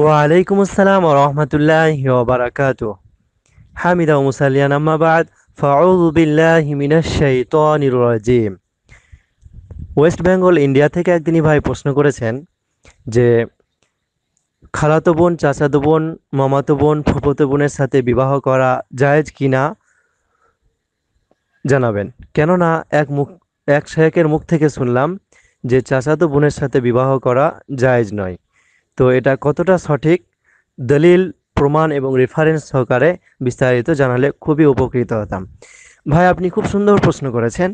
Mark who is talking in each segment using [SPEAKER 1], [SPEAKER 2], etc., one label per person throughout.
[SPEAKER 1] ওয়ালাইকুম আসসালাম রহমতুল্লাহ বারাকাত হামিদা মুসালিয়ান আম্মাবাদ ফাউদ্দিল্লাহিমিনাজিম ওয়েস্ট বেঙ্গল ইন্ডিয়া থেকে একদিনই ভাই প্রশ্ন করেছেন যে খালাতো বোন চাচাতো বোন মামাতো বোন ফুপতো বোনের সাথে বিবাহ করা জায়েজ কি না জানাবেন কেননা এক মুখ এক শেখের মুখ থেকে শুনলাম যে চাচাতো বোনের সাথে বিবাহ করা জায়েজ নয় তো এটা কতটা সঠিক দলিল প্রমাণ এবং রেফারেন্স সহকারে বিস্তারিত জানালে খুবই উপকৃত হতাম ভাই আপনি খুব সুন্দর প্রশ্ন করেছেন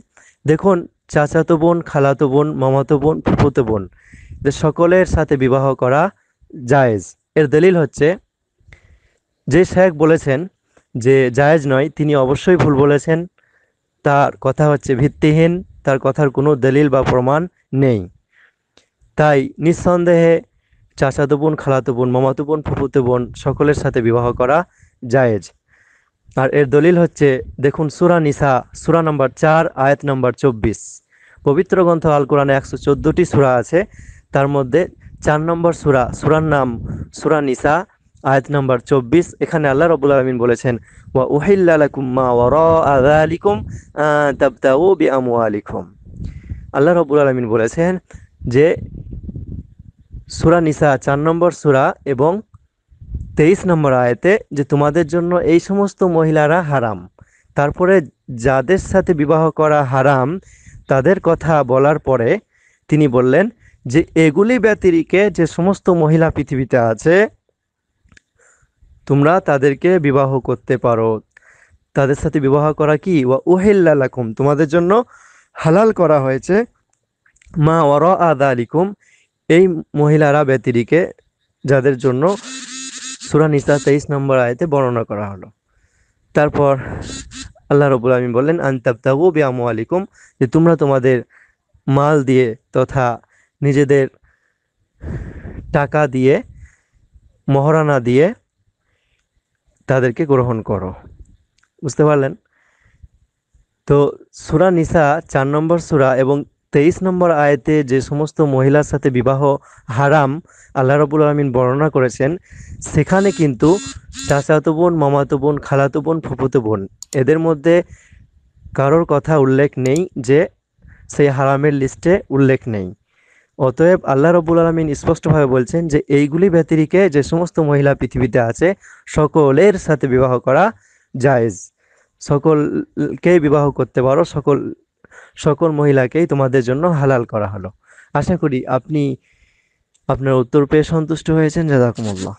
[SPEAKER 1] দেখুন চাচাতো বোন খালাতো বোন মামাতো বোন ফুফুতো বোন যে সকলের সাথে বিবাহ করা জায়েজ এর দলিল হচ্ছে যে শেখ বলেছেন যে জায়েজ নয় তিনি অবশ্যই ভুল বলেছেন তার কথা হচ্ছে ভিত্তিহীন তার কথার কোনো দলিল বা প্রমাণ নেই তাই নিঃসন্দেহে চাচাতো বোন খালাতো বোন মামাতো বোন ফুফুতো বোন সকলের সাথে বিবাহ করা জায়েজ আর এর দলিল হচ্ছে দেখুন সুরা নিসা সুরা নাম্বার চার আয়াত নাম্বার চব্বিশ পবিত্র গ্রন্থ আল কোরআনে একশো চোদ্দোটি সুরা আছে তার মধ্যে চার নম্বর সুরা সুরার নাম সুরা নিসা আয়াত নাম্বার চব্বিশ এখানে আল্লাহ রবুল আলমিন বলেছেন ওয়া উহিল্লাকুম্মা আলিকুম আলিকুম আল্লাহ রবুল আলমিন বলেছেন যে সুরা নিসা চার নম্বর সুরা এবং তেইশ নম্বর আয়তে যে তোমাদের জন্য এই সমস্ত মহিলারা হারাম তারপরে যাদের সাথে বিবাহ করা হারাম তাদের কথা বলার পরে তিনি বললেন যে এগুলি ব্যতিরিকে যে সমস্ত মহিলা পৃথিবীতে আছে তোমরা তাদেরকে বিবাহ করতে পারো তাদের সাথে বিবাহ করা কি ওয়া উহেল্লা লাকুম তোমাদের জন্য হালাল করা হয়েছে মা ওয়ার আদা আলিকুম এই মহিলারা ব্যতিরিকে যাদের জন্য সুরা নিসা তেইশ নম্বর আয়তে বর্ণনা করা হলো তারপর আল্লাহ রবুল আলমী বললেন আন্তাবতাবু বিয়াম আলিকুম যে তোমরা তোমাদের মাল দিয়ে তথা নিজেদের টাকা দিয়ে মহারানা দিয়ে তাদেরকে গ্রহণ করো বুঝতে পারলেন তো সুরা নিসা চার নম্বর সুরা এবং তেইশ নম্বর আয়তে যে সমস্ত মহিলার সাথে বিবাহ হারাম আল্লাহ রবুল আলমিন বর্ণনা করেছেন সেখানে কিন্তু চাচাতো বোন মামাতো বোন খালাতো বোন ফুপুতো বোন এদের মধ্যে কারোর কথা উল্লেখ নেই যে সেই হারামের লিস্টে উল্লেখ নেই অতএব আল্লাহ রবুল আলমিন স্পষ্টভাবে বলছেন যে এইগুলি ব্যতিরিকে যে সমস্ত মহিলা পৃথিবীতে আছে সকলের সাথে বিবাহ করা জায়েজ সকলকে বিবাহ করতে পারো সকল সকল মহিলাকেই তোমাদের জন্য হালাল করা হলো আশা করি আপনি আপনার উত্তর পেয়ে সন্তুষ্ট হয়েছেন জাদাকুমুল্লাহ